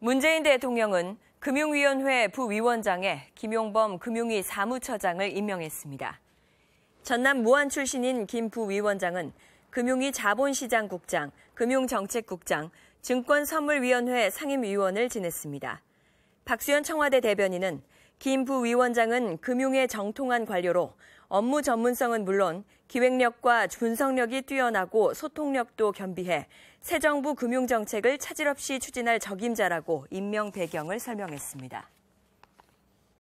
문재인 대통령은 금융위원회 부위원장에 김용범 금융위 사무처장을 임명했습니다. 전남 무안 출신인 김 부위원장은 금융위 자본시장국장, 금융정책국장, 증권선물위원회 상임위원을 지냈습니다. 박수현 청와대 대변인은 김 부위원장은 금융의 정통한 관료로 업무 전문성은 물론 기획력과 분석력이 뛰어나고 소통력도 겸비해 새 정부 금융정책을 차질 없이 추진할 적임자라고 임명 배경을 설명했습니다.